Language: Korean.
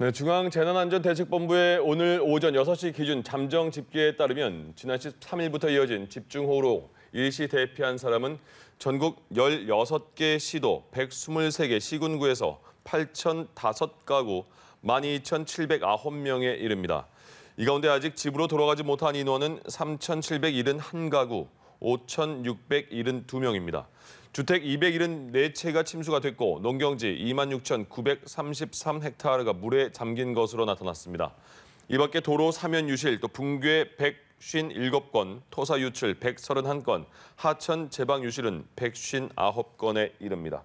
네, 중앙재난안전대책본부의 오늘 오전 6시 기준 잠정 집계에 따르면 지난 13일부터 이어진 집중호우로 일시 대피한 사람은 전국 16개 시도 123개 시군구에서 8,005가구 12,709명에 이릅니다. 이 가운데 아직 집으로 돌아가지 못한 인원은 3,771가구 5,672명입니다. 주택 274채가 침수가 됐고 농경지 26,933헥타르가 물에 잠긴 것으로 나타났습니다. 이 밖에 도로 사면 유실, 또 붕괴 157건, 토사 유출 131건, 하천 제방 유실은 159건에 이릅니다.